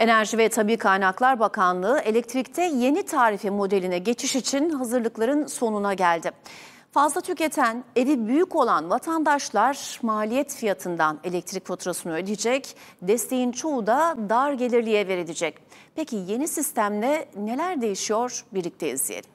Enerji ve Tabi Kaynaklar Bakanlığı elektrikte yeni tarife modeline geçiş için hazırlıkların sonuna geldi. Fazla tüketen, evi büyük olan vatandaşlar maliyet fiyatından elektrik faturasını ödeyecek. Desteğin çoğu da dar gelirliye verilecek. Peki yeni sistemle neler değişiyor? Birlikte izleyelim.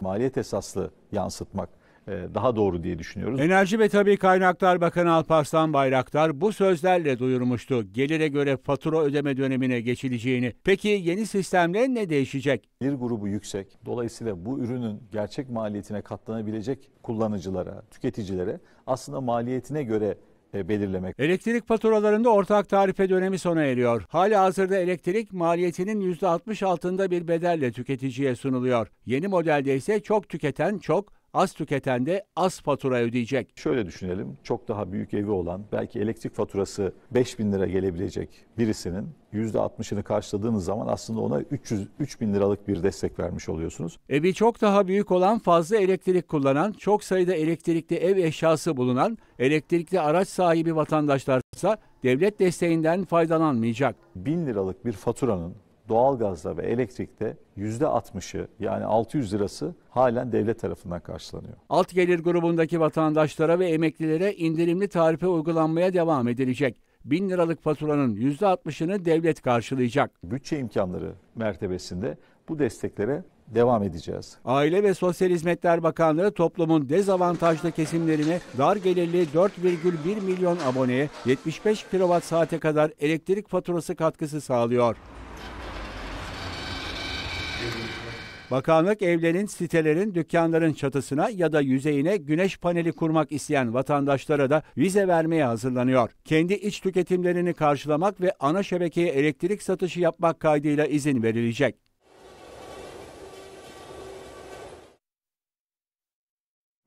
Maliyet esaslı yansıtmak e, daha doğru diye düşünüyoruz. Enerji ve Tabi Kaynaklar Bakanı Alparslan Bayraktar bu sözlerle duyurmuştu. Gelire göre fatura ödeme dönemine geçileceğini. Peki yeni sistemle ne değişecek? Bir grubu yüksek. Dolayısıyla bu ürünün gerçek maliyetine katlanabilecek kullanıcılara, tüketicilere aslında maliyetine göre e, belirlemek. Elektrik faturalarında ortak tarife dönemi sona eriyor. Hali hazırda elektrik maliyetinin %60 altında bir bedelle tüketiciye sunuluyor. Yeni modelde ise çok tüketen çok, az tüketen de az fatura ödeyecek. Şöyle düşünelim çok daha büyük evi olan belki elektrik faturası 5 bin lira gelebilecek birisinin %60'ını karşıladığınız zaman aslında ona 300 3 bin liralık bir destek vermiş oluyorsunuz. Evi çok daha büyük olan, fazla elektrik kullanan, çok sayıda elektrikli ev eşyası bulunan, elektrikli araç sahibi vatandaşlarsa devlet desteğinden faydalanmayacak. Bin liralık bir faturanın doğalgazda ve elektrikte %60'ı yani 600 lirası halen devlet tarafından karşılanıyor. Alt gelir grubundaki vatandaşlara ve emeklilere indirimli tarife uygulanmaya devam edilecek. 1000 liralık faturanın %60'ını devlet karşılayacak. Bütçe imkanları mertebesinde bu desteklere devam edeceğiz. Aile ve Sosyal Hizmetler Bakanlığı toplumun dezavantajlı kesimlerine dar gelirli 4,1 milyon aboneye 75 kilowatt saate kadar elektrik faturası katkısı sağlıyor. Bakanlık evlerin, sitelerin, dükkanların çatısına ya da yüzeyine güneş paneli kurmak isteyen vatandaşlara da vize vermeye hazırlanıyor. Kendi iç tüketimlerini karşılamak ve ana şebekeye elektrik satışı yapmak kaydıyla izin verilecek.